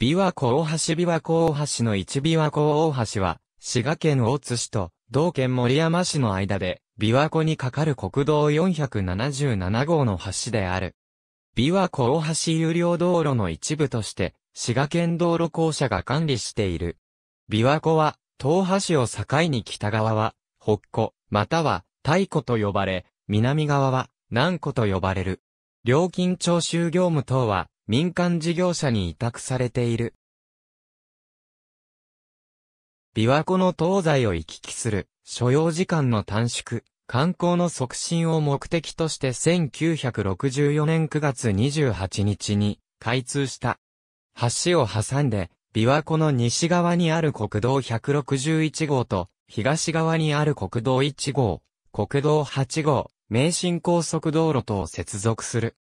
琵琶湖大橋琵琶湖大橋の一琵琶湖大橋は、滋賀県大津市と、道県森山市の間で、琵琶湖に架かる国道477号の橋である。琵琶湖大橋有料道路の一部として、滋賀県道路公社が管理している。琵琶湖は、東橋を境に北側は、北湖、または、太湖と呼ばれ、南側は、南湖と呼ばれる。料金徴収業務等は、民間事業者に委託されている。琵琶湖の東西を行き来する所要時間の短縮、観光の促進を目的として1964年9月28日に開通した。橋を挟んで琵琶湖の西側にある国道161号と東側にある国道1号、国道8号、名神高速道路と接続する。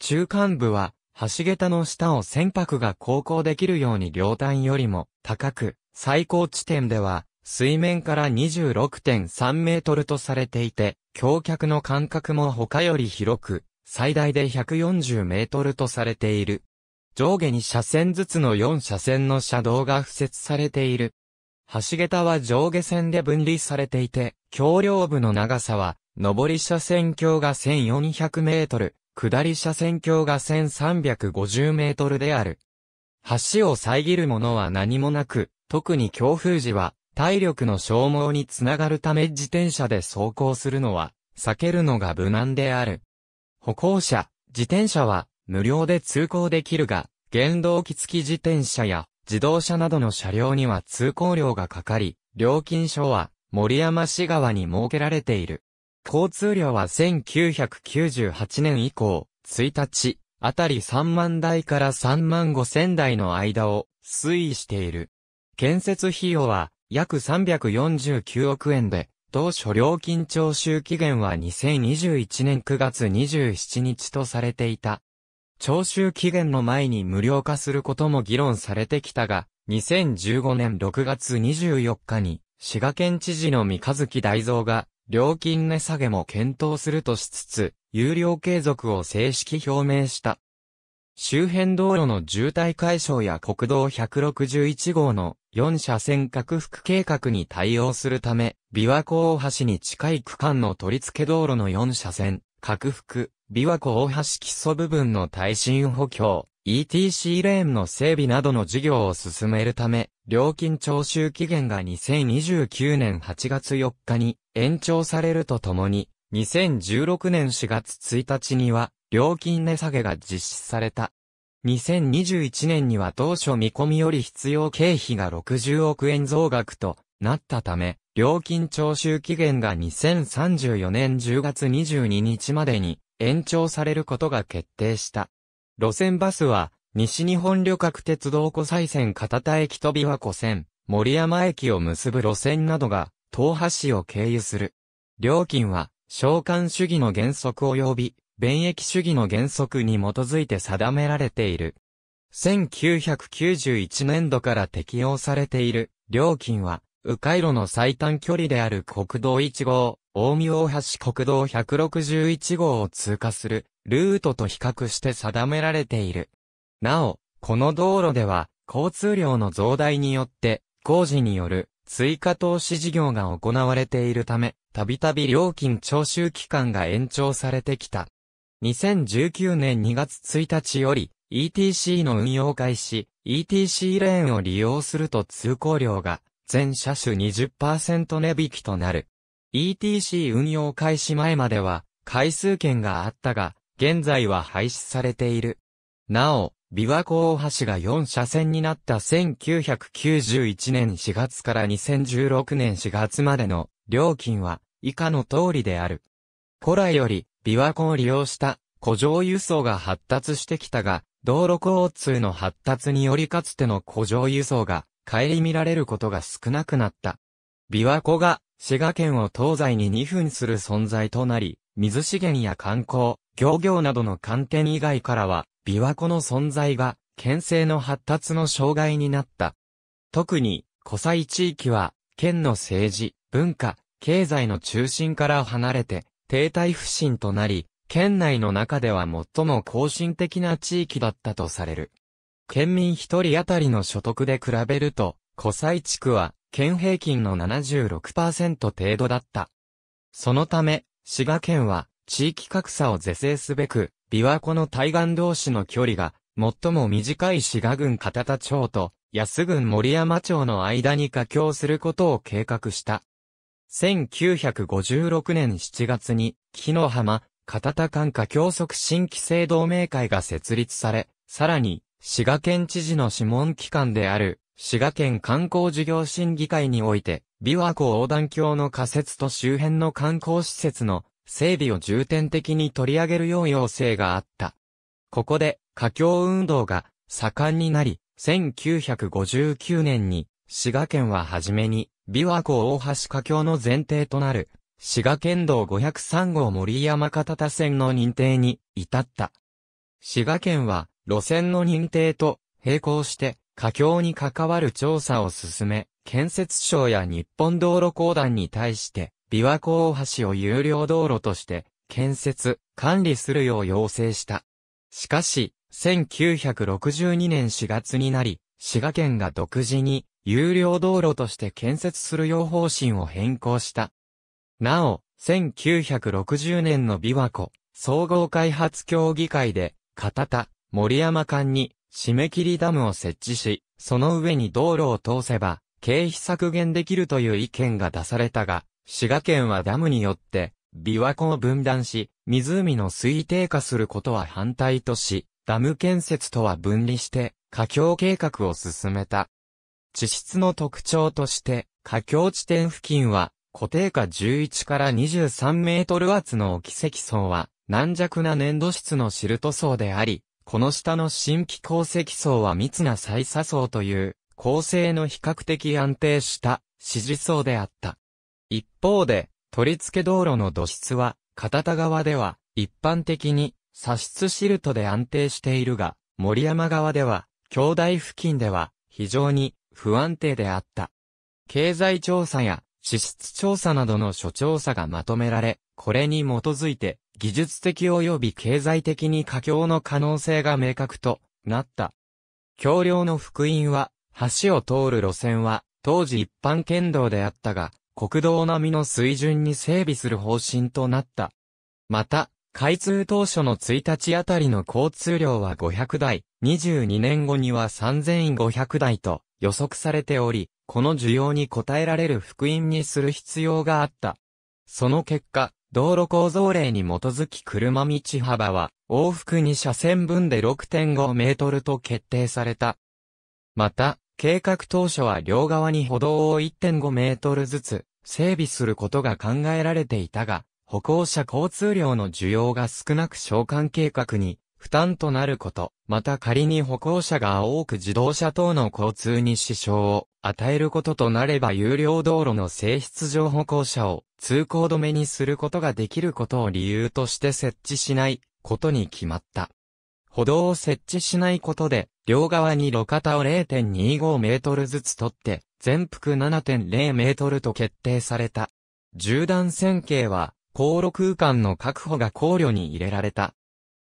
中間部は橋桁の下を船舶が航行できるように両端よりも高く、最高地点では水面から26.3メートルとされていて、橋脚の間隔も他より広く、最大で140メートルとされている。上下に車線ずつの4車線の車道が付設されている。橋桁は上下線で分離されていて、橋梁部の長さは、上り車線橋が1400メートル、下り車線橋が1350メートルである。橋を遮るものは何もなく、特に強風時は、体力の消耗につながるため自転車で走行するのは、避けるのが無難である。歩行者、自転車は、無料で通行できるが、原動機付き自転車や、自動車などの車両には通行料がかかり、料金所は、森山市側に設けられている。交通量は1998年以降、1日、あたり3万台から3万5千台の間を推移している。建設費用は約349億円で、当初料金徴収期限は2021年9月27日とされていた。徴収期限の前に無料化することも議論されてきたが、2015年6月24日に、滋賀県知事の三日月大蔵が、料金値下げも検討するとしつつ、有料継続を正式表明した。周辺道路の渋滞解消や国道161号の4車線拡幅計画に対応するため、琵琶湖大橋に近い区間の取り付け道路の4車線、拡幅、琵琶湖大橋基礎部分の耐震補強、ETC レーンの整備などの事業を進めるため、料金徴収期限が2029年8月4日に延長されるとともに、2016年4月1日には料金値下げが実施された。2021年には当初見込みより必要経費が60億円増額となったため、料金徴収期限が2034年10月22日までに延長されることが決定した。路線バスは、西日本旅客鉄道湖西線片田駅と琵琶湖線、森山駅を結ぶ路線などが、東波市を経由する。料金は、召喚主義の原則及び、便益主義の原則に基づいて定められている。1991年度から適用されている料金は、迂回路の最短距離である国道1号、大見大橋国道161号を通過するルートと比較して定められている。なお、この道路では、交通量の増大によって、工事による追加投資事業が行われているため、たびたび料金徴収期間が延長されてきた。2019年2月1日より、ETC の運用開始、ETC レーンを利用すると通行量が全車種20%値引きとなる。ETC 運用開始前までは回数券があったが、現在は廃止されている。なお、琵琶湖大橋が4車線になった1991年4月から2016年4月までの料金は以下の通りである。古来より琵琶湖を利用した古城輸送が発達してきたが、道路交通の発達によりかつての古城輸送が帰りられることが少なくなった。琵琶湖が滋賀県を東西に2分する存在となり、水資源や観光、漁業などの観点以外からは、琵琶湖の存在が、県政の発達の障害になった。特に、湖西地域は、県の政治、文化、経済の中心から離れて、停滞不振となり、県内の中では最も後進的な地域だったとされる。県民一人当たりの所得で比べると、湖西地区は、県平均の76%程度だった。そのため、滋賀県は、地域格差を是正すべく、琵琶湖の対岸同士の距離が、最も短い滋賀郡片田町と安郡森山町の間に架橋することを計画した。1956年7月に、木の浜、片田間架橋促新規制同盟会が設立され、さらに、滋賀県知事の諮問機関である、滋賀県観光事業審議会において、琵琶湖横断橋の仮設と周辺の観光施設の整備を重点的に取り上げるよう要請があった。ここで、華僑運動が盛んになり、1959年に、滋賀県ははじめに、琵琶湖大橋華僑の前提となる、滋賀県道503号森山片田線の認定に至った。滋賀県は路線の認定と並行して華僑に関わる調査を進め、建設省や日本道路公団に対して琵琶湖大橋を有料道路として建設、管理するよう要請した。しかし、1962年4月になり、滋賀県が独自に有料道路として建設するよう方針を変更した。なお、1960年の琵琶湖総合開発協議会で、片田、森山間に締め切りダムを設置し、その上に道路を通せば、経費削減できるという意見が出されたが、滋賀県はダムによって、琵琶湖を分断し、湖の水位低下することは反対とし、ダム建設とは分離して、架橋計画を進めた。地質の特徴として、架橋地点付近は、固定下11から23メートル厚の沖積層は、軟弱な粘土質のシルト層であり、この下の新規鉱石層は密な再砂層という、構成の比較的安定した支持層であった。一方で、取り付け道路の土質は、片田側では、一般的に、砂質シルトで安定しているが、森山側では、兄弟付近では、非常に、不安定であった。経済調査や、地質調査などの諸調査がまとめられ、これに基づいて、技術的及び経済的に佳境の可能性が明確となった。橋梁の福音は、橋を通る路線は、当時一般県道であったが、国道並みの水準に整備する方針となった。また、開通当初の1日あたりの交通量は500台、22年後には3500台と予測されており、この需要に応えられる福音にする必要があった。その結果、道路構造例に基づき車道幅は往復2車線分で6.5メートルと決定された。また、計画当初は両側に歩道を1.5メートルずつ整備することが考えられていたが、歩行者交通量の需要が少なく償還計画に負担となること、また仮に歩行者が多く自動車等の交通に支障を与えることとなれば有料道路の性質上歩行者を通行止めにすることができることを理由として設置しないことに決まった。歩道を設置しないことで両側に路肩を0.25メートルずつ取って、全幅7.0メートルと決定された。縦断線形は、航路空間の確保が考慮に入れられた。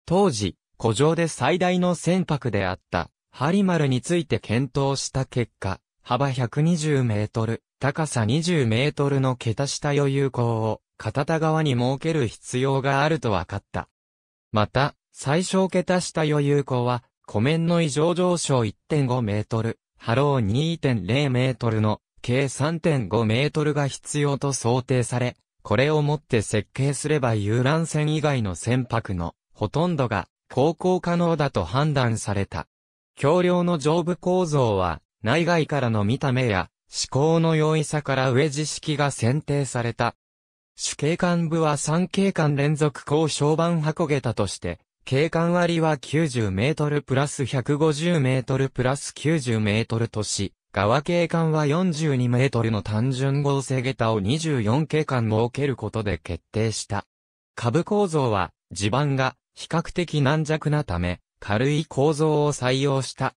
当時、古城で最大の船舶であった、ハリマルについて検討した結果、幅120メートル、高さ20メートルの桁下余裕港を、片田側に設ける必要があると分かった。また、最小桁下余裕港は、湖面の異常上昇1.5メートル、波浪2.0メートルの計3.5メートルが必要と想定され、これをもって設計すれば遊覧船以外の船舶のほとんどが航行可能だと判断された。橋梁の上部構造は内外からの見た目や思考の容易さから上地式が選定された。主景幹部は3景幹連続高床板箱桁として景観割は90メートルプラス150メートルプラス90メートルとし、側景観は42メートルの単純合成下駄を24景観設けることで決定した。株構造は地盤が比較的軟弱なため、軽い構造を採用した。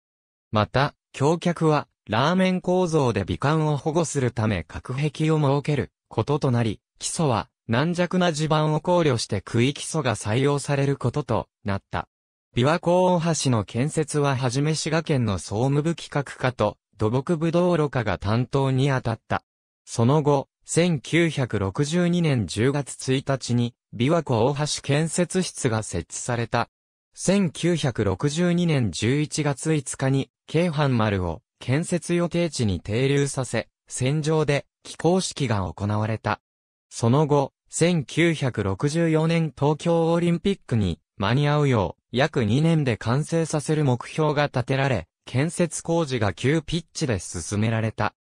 また、橋脚はラーメン構造で美観を保護するため隔壁を設けることとなり、基礎は軟弱な地盤を考慮して区域素が採用されることとなった。琵琶湖大橋の建設ははじめ滋賀県の総務部企画課と土木部道路課が担当に当たった。その後、1962年10月1日に琵琶湖大橋建設室が設置された。1962年11月5日に京阪丸を建設予定地に停留させ、戦場で起工式が行われた。その後、1964年東京オリンピックに間に合うよう、約2年で完成させる目標が立てられ、建設工事が急ピッチで進められた。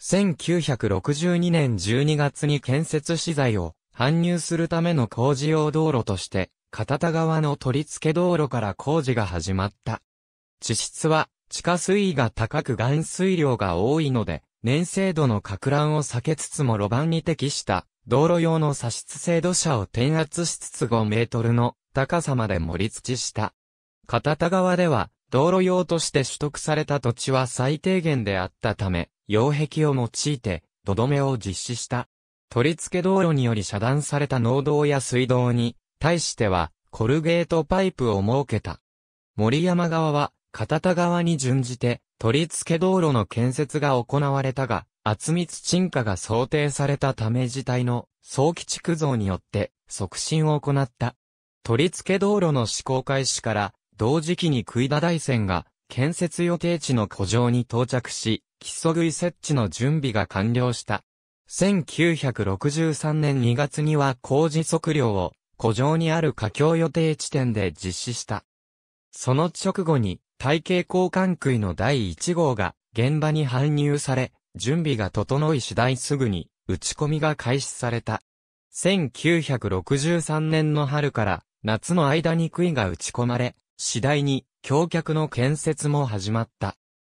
1962年12月に建設資材を搬入するための工事用道路として、片田川の取り付け道路から工事が始まった。地質は地下水位が高く含水量が多いので、年制度の拡乱を避けつつも路盤に適した道路用の砂質制土砂を転圧しつつ5メートルの高さまで盛り土した。片田川では、道路用として取得された土地は最低限であったため、擁壁を用いて、土留めを実施した。取り付け道路により遮断された農道や水道に、対しては、コルゲートパイプを設けた。森山側は、片田側に準じて、取り付け道路の建設が行われたが、厚密沈下が想定されたため自体の早期築造によって促進を行った。取り付け道路の施行開始から同時期に杭田大線が建設予定地の古城に到着し、基礎杭設置の準備が完了した。1963年2月には工事測量を古城にある架橋予定地点で実施した。その直後に、体系交換杭の第1号が現場に搬入され、準備が整い次第すぐに、打ち込みが開始された。1963年の春から、夏の間に杭が打ち込まれ、次第に、橋脚の建設も始まった。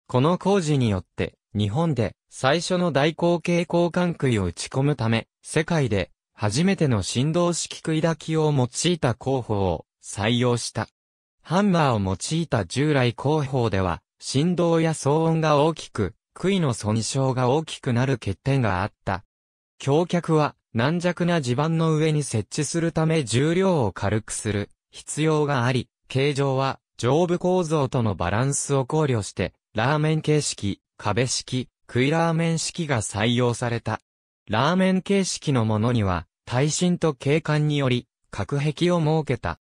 この工事によって、日本で、最初の大口径交換杭を打ち込むため、世界で、初めての振動式杭抱きを用いた工法を採用した。ハンマーを用いた従来工法では、振動や騒音が大きく、杭の損傷が大きくなる欠点があった。橋脚は軟弱な地盤の上に設置するため重量を軽くする必要があり、形状は上部構造とのバランスを考慮して、ラーメン形式、壁式、杭ラーメン式が採用された。ラーメン形式のものには、耐震と景観により、隔壁を設けた。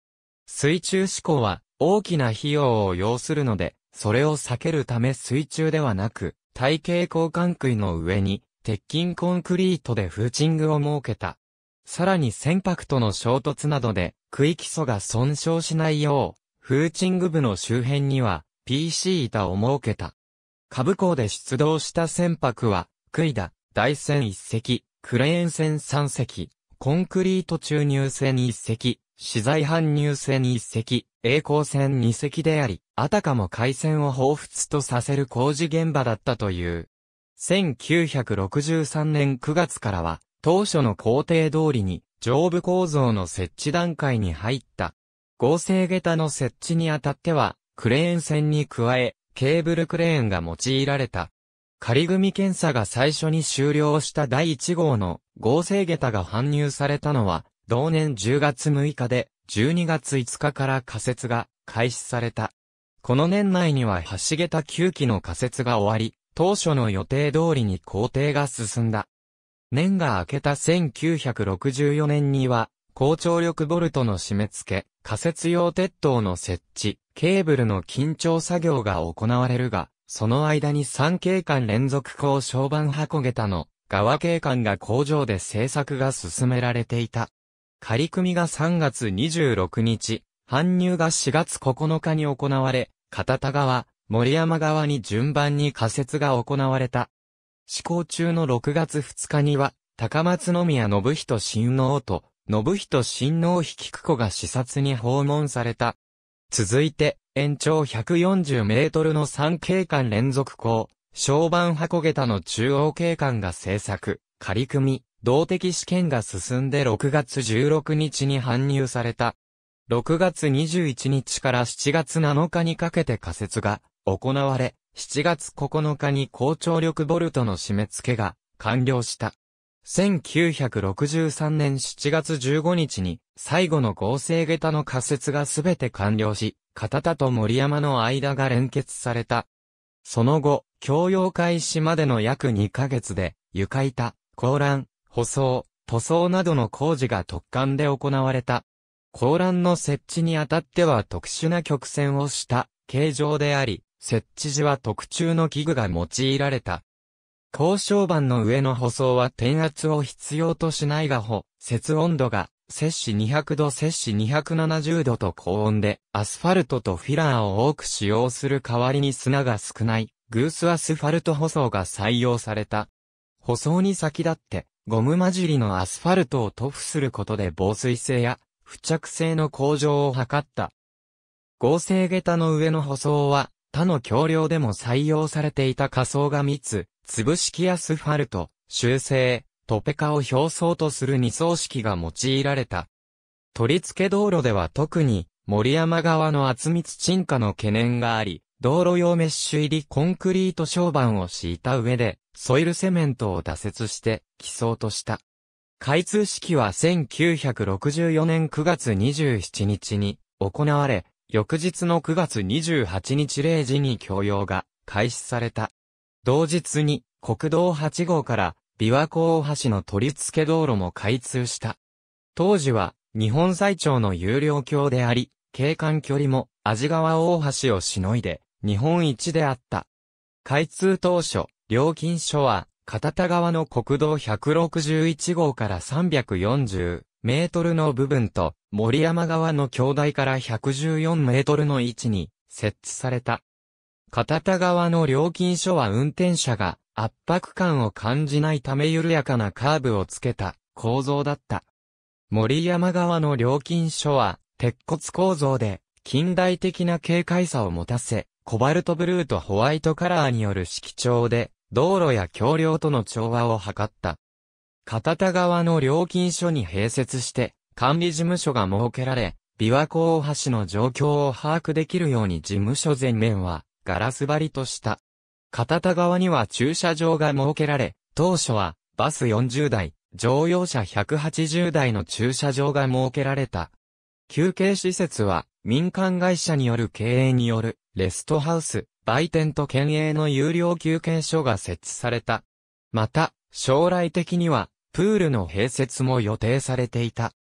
水中志向は、大きな費用を要するので、それを避けるため水中ではなく、体系交換杭の上に、鉄筋コンクリートでフーチングを設けた。さらに船舶との衝突などで、杭基礎が損傷しないよう、フーチング部の周辺には、PC 板を設けた。下港で出動した船舶は、杭田、台船1隻、クレーン船3隻、コンクリート注入船1隻、資材搬入船1隻、栄光船2隻であり、あたかも海戦を彷彿とさせる工事現場だったという。1963年9月からは、当初の工程通りに、上部構造の設置段階に入った。合成下駄の設置にあたっては、クレーン船に加え、ケーブルクレーンが用いられた。仮組検査が最初に終了した第1号の合成下駄が搬入されたのは、同年10月6日で、12月5日から仮設が開始された。この年内には橋桁9基の仮設が終わり、当初の予定通りに工程が進んだ。年が明けた1964年には、高張力ボルトの締め付け、仮設用鉄塔の設置、ケーブルの緊張作業が行われるが、その間に3景観連続高床板箱桁の側景観が工場で製作が進められていた。仮組が3月26日、搬入が4月9日に行われ、片田川、森山側に順番に仮設が行われた。施行中の6月2日には、高松宮信人親王と、信人親王引久子が視察に訪問された。続いて、延長140メートルの3景観連続校、小板箱桁の中央景観が制作、仮組み、動的試験が進んで6月16日に搬入された。6月21日から7月7日にかけて仮説が行われ、7月9日に高張力ボルトの締め付けが完了した。1963年7月15日に最後の合成下駄の仮説がすべて完了し、片田と森山の間が連結された。その後、教養開始までの約2ヶ月で、床板、高欄、舗装、塗装などの工事が突貫で行われた。高欄の設置にあたっては特殊な曲線をした形状であり、設置時は特注の器具が用いられた。交渉板の上の舗装は転圧を必要としないがほ。節温度が、摂氏200度摂氏270度と高温で、アスファルトとフィラーを多く使用する代わりに砂が少ない、グースアスファルト舗装が採用された。舗装に先立って、ゴム混じりのアスファルトを塗布することで防水性や付着性の向上を図った。合成下駄の上の舗装は、他の橋梁でも採用されていた仮想が密、潰式アスファルト、修正、トペカを表層とする二層式が用いられた。取り付け道路では特に、森山側の厚密沈下の懸念があり、道路用メッシュ入りコンクリート床板を敷いた上で、ソイルセメントを打設して、基層とした。開通式は1964年9月27日に行われ、翌日の9月28日0時に供用が開始された。同日に国道8号から琵琶湖大橋の取り付け道路も開通した。当時は日本最長の有料橋であり、景観距離も味川大橋をしのいで日本一であった。開通当初、料金所は片田川の国道161号から340メートルの部分と、森山川の境台から114メートルの位置に設置された。片田川の料金所は運転者が圧迫感を感じないため緩やかなカーブをつけた構造だった。森山川の料金所は鉄骨構造で近代的な軽快さを持たせ、コバルトブルーとホワイトカラーによる色調で道路や橋梁との調和を図った。片田川の料金所に併設して、管理事務所が設けられ、琵琶湖大橋の状況を把握できるように事務所全面は、ガラス張りとした。片田川には駐車場が設けられ、当初は、バス40台、乗用車180台の駐車場が設けられた。休憩施設は、民間会社による経営による、レストハウス、売店と県営の有料休憩所が設置された。また、将来的には、プールの併設も予定されていた。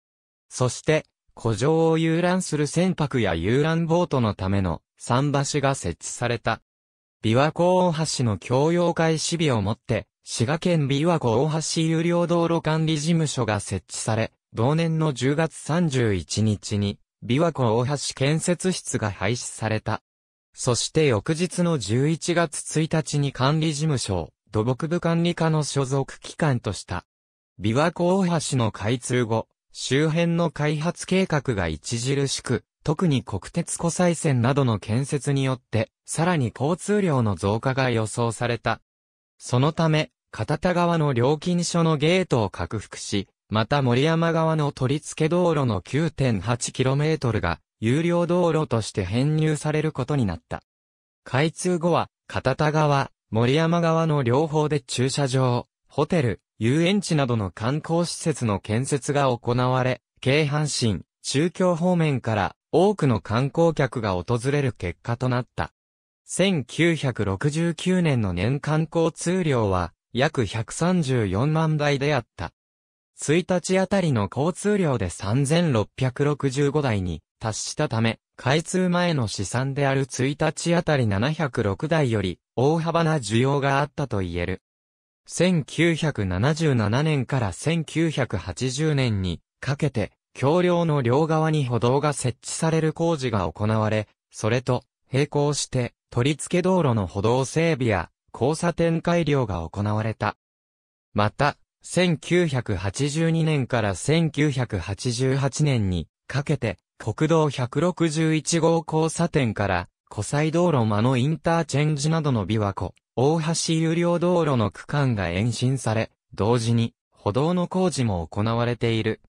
そして、古城を遊覧する船舶や遊覧ボートのための桟橋が設置された。琵琶湖大橋の共用開始日をもって、滋賀県琵琶湖大橋有料道路管理事務所が設置され、同年の10月31日に、琵琶湖大橋建設室が廃止された。そして翌日の11月1日に管理事務所、土木部管理課の所属機関とした。琵琶湖大橋の開通後、周辺の開発計画が著しく、特に国鉄湖西線などの建設によって、さらに交通量の増加が予想された。そのため、片田川の料金所のゲートを拡幅し、また森山川の取り付け道路の 9.8km が有料道路として編入されることになった。開通後は、片田川、森山川の両方で駐車場、ホテル、遊園地などの観光施設の建設が行われ、京阪神、中京方面から多くの観光客が訪れる結果となった。1969年の年間交通量は約134万台であった。1日あたりの交通量で3665台に達したため、開通前の試算である1日あたり706台より大幅な需要があったと言える。1977年から1980年にかけて、橋梁の両側に歩道が設置される工事が行われ、それと並行して取り付け道路の歩道整備や交差点改良が行われた。また、1982年から1988年にかけて国道161号交差点から、湖西道路間のインターチェンジなどの琵琶湖、大橋有料道路の区間が延伸され、同時に、歩道の工事も行われている。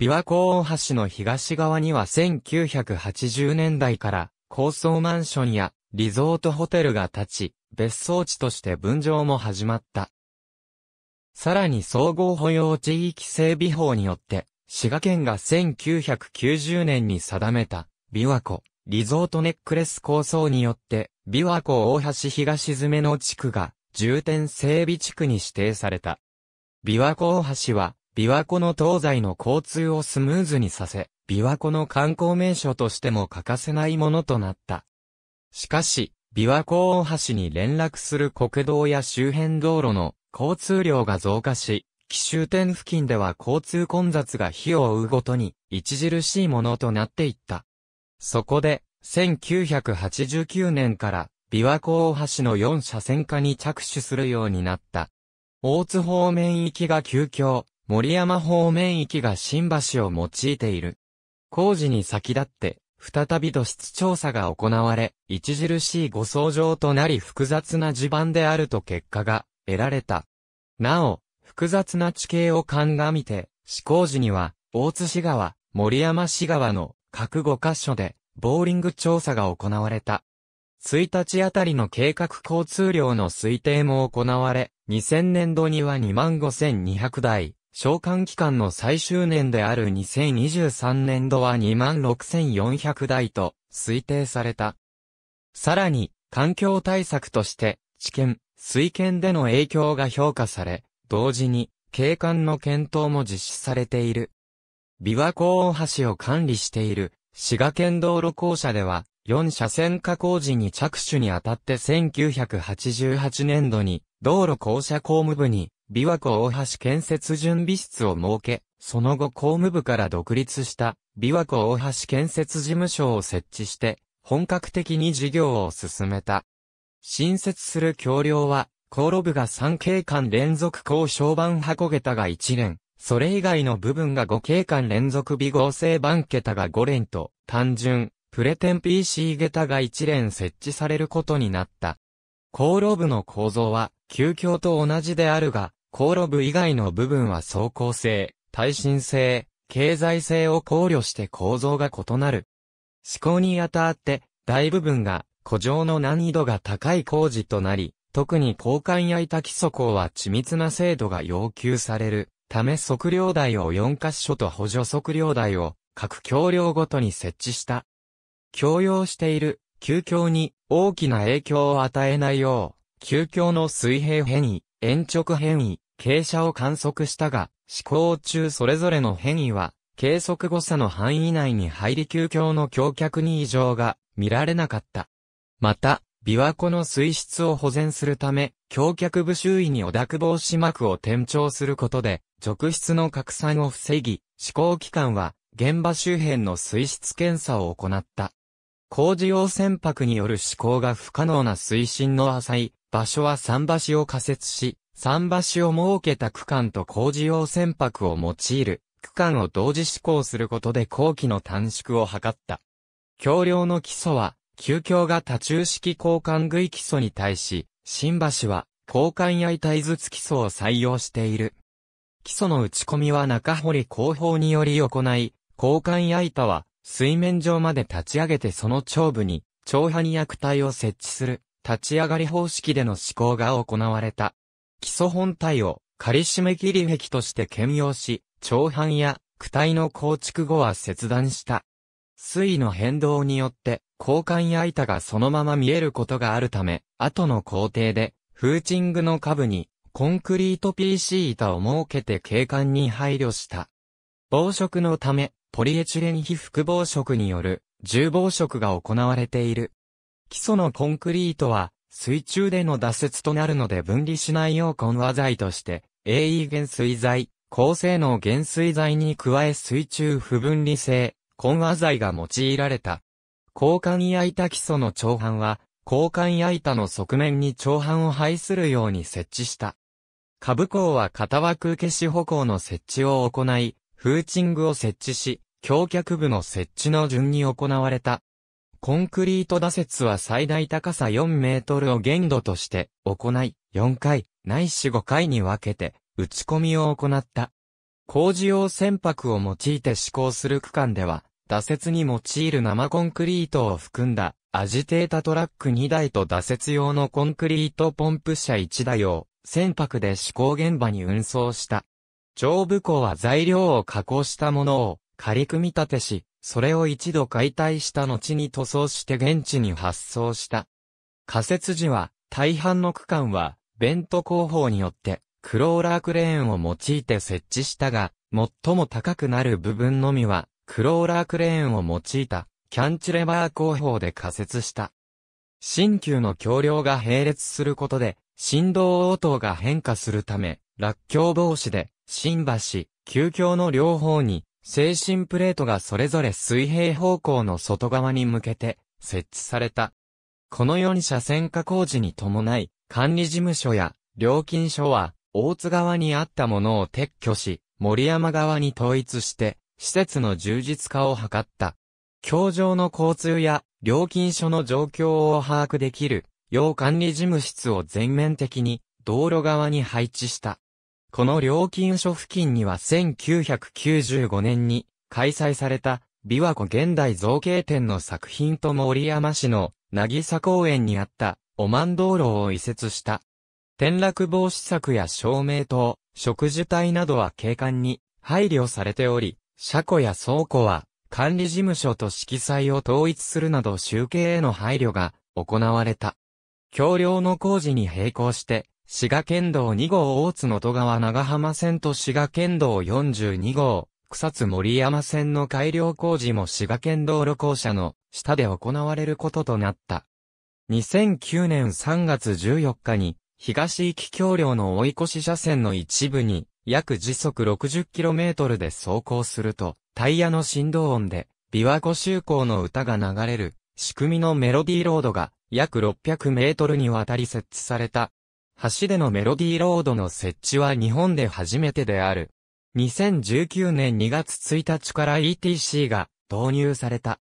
琵琶湖大橋の東側には1980年代から高層マンションやリゾートホテルが建ち、別荘地として分譲も始まった。さらに総合保養地域整備法によって、滋賀県が1990年に定めた、琵琶湖、リゾートネックレス構想によって、琵琶湖大橋東詰の地区が、重点整備地区に指定された。琵琶湖大橋は、琵琶湖の東西の交通をスムーズにさせ、琵琶湖の観光名所としても欠かせないものとなった。しかし、琵琶湖大橋に連絡する国道や周辺道路の交通量が増加し、奇襲点付近では交通混雑が火を追うごとに、著しいものとなっていった。そこで、1989年から、琵琶湖大橋の4車線化に着手するようになった。大津方面行きが急遽、森山方面行きが新橋を用いている。工事に先立って、再び土質調査が行われ、著しい誤想上となり複雑な地盤であると結果が得られた。なお、複雑な地形を鑑みて、施行時には、大津市川、森山市川の各5箇所で、ボーリング調査が行われた。1日あたりの計画交通量の推定も行われ、2000年度には25,200台、召喚期間の最終年である2023年度は26,400台と推定された。さらに、環境対策として、地検、水検での影響が評価され、同時に、景観の検討も実施されている。琵琶湖大橋を管理している、滋賀県道路公社では、4車線化工事に着手にあたって1988年度に、道路公社公務部に、琵琶湖大橋建設準備室を設け、その後公務部から独立した、琵琶湖大橋建設事務所を設置して、本格的に事業を進めた。新設する橋梁は、航路部が3景観連続交渉版箱桁が1連、それ以外の部分が5景観連続微合成版桁が5連と、単純、プレテン PC 桁が1連設置されることになった。航路部の構造は、急橋と同じであるが、航路部以外の部分は走行性、耐震性、経済性を考慮して構造が異なる。思考にあたって、大部分が、古城の難易度が高い工事となり、特に交換や板基礎工は緻密な精度が要求されるため測量台を4カ所と補助測量台を各橋梁ごとに設置した。共用している急橋に大きな影響を与えないよう、急橋の水平変異、延直変異、傾斜を観測したが、試行中それぞれの変異は、計測誤差の範囲内に入り急橋の橋脚に異常が見られなかった。また、琵琶湖の水質を保全するため、橋脚部周囲に汚濁防止膜を転調することで、直出の拡散を防ぎ、施工機関は、現場周辺の水質検査を行った。工事用船舶による施工が不可能な水深の浅い場所は桟橋を仮設し、桟橋を設けた区間と工事用船舶を用いる区間を同時施行することで工期の短縮を図った。橋梁の基礎は急遽が多柱式交換具基礎に対し、新橋は交換やいずつ基礎を採用している。基礎の打ち込みは中堀工法により行い、交換や板は水面上まで立ち上げてその頂部に、長波に薬体を設置する、立ち上がり方式での施行が行われた。基礎本体を仮締め切り壁として兼用し、長範や躯体の構築後は切断した。水位の変動によって、交換や板がそのまま見えることがあるため、後の工程で、フーチングの下部に、コンクリート PC 板を設けて景観に配慮した。防食のため、ポリエチレン被覆防食による、重防食が行われている。基礎のコンクリートは、水中での脱雪となるので分離しないよう混和剤として、AE 減水剤、高性能減水剤に加え水中不分離性、混和剤が用いられた。交換焼いた基礎の長板は、交換焼いたの側面に長板を配するように設置した。下部は片枠消し歩行の設置を行い、フーチングを設置し、橋脚部の設置の順に行われた。コンクリート打設は最大高さ4メートルを限度として行い、4回、ないし5回に分けて、打ち込みを行った。工事用船舶を用いて施行する区間では、打設に用いる生コンクリートを含んだ、アジテータトラック2台と打設用のコンクリートポンプ車1台を、船舶で試行現場に運送した。上部港は材料を加工したものを、仮組み立てし、それを一度解体した後に塗装して現地に発送した。仮設時は、大半の区間は、ベント工法によって、クローラークレーンを用いて設置したが、最も高くなる部分のみは、クローラークレーンを用いたキャンチレバー工法で仮設した。新旧の橋梁が並列することで、振動応答が変化するため、落橋防止で、新橋、旧橋の両方に、精神プレートがそれぞれ水平方向の外側に向けて、設置された。このに車線化工事に伴い、管理事務所や料金所は、大津側にあったものを撤去し、森山側に統一して、施設の充実化を図った。教場の交通や料金所の状況を把握できる、要管理事務室を全面的に道路側に配置した。この料金所付近には1995年に開催された琵琶湖現代造形展の作品と森山市の渚公園にあったおまん道路を移設した。転落防止策や照明灯、食事帯などは景観に配慮されており、車庫や倉庫は、管理事務所と色彩を統一するなど集計への配慮が行われた。橋梁の工事に並行して、滋賀県道2号大津の戸川長浜線と滋賀県道42号、草津森山線の改良工事も滋賀県道路公社の下で行われることとなった。2009年3月14日に、東行き橋梁の追い越し車線の一部に、約時速 60km で走行すると、タイヤの振動音で、琵琶湖周航の歌が流れる、仕組みのメロディーロードが、約600メートルにわたり設置された。橋でのメロディーロードの設置は日本で初めてである。2019年2月1日から ETC が導入された。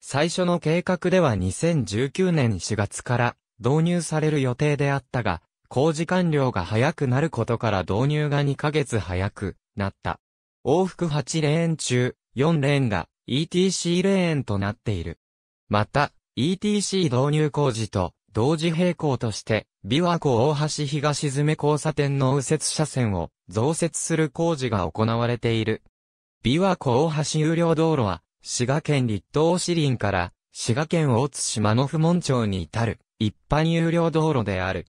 最初の計画では2019年4月から導入される予定であったが、工事完了が早くなることから導入が2ヶ月早くなった。往復8レーン中、4レーンが ETC レーンとなっている。また、ETC 導入工事と同時並行として、琵琶湖大橋東詰交差点の右折車線を増設する工事が行われている。琵琶湖大橋有料道路は、滋賀県立東市林から滋賀県大津島の不門町に至る一般有料道路である。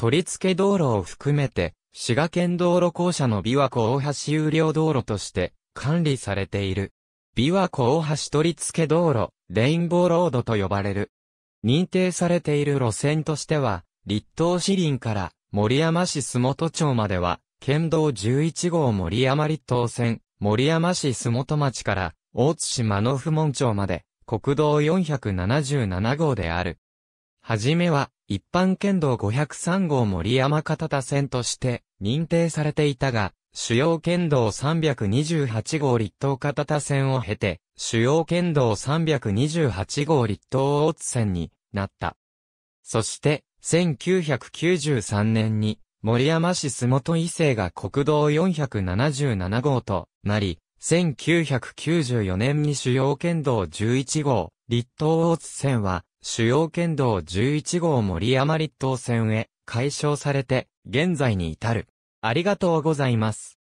取り付け道路を含めて、滋賀県道路公社の琵琶湖大橋有料道路として管理されている。琵琶湖大橋取付道路、レインボーロードと呼ばれる。認定されている路線としては、立東市林から森山市洲本町までは、県道11号森山立東線、森山市洲本町から大津市の府門町まで、国道477号である。はじめは、一般県道503号森山片田線として認定されていたが、主要県道328号立東片田線を経て、主要県道328号立東大津線になった。そして、1993年に、森山市洲本伊勢が国道477号となり、1994年に主要県道11号、立東大津線は主要県道11号森山立東線へ解消されて、現在に至る。ありがとうございます。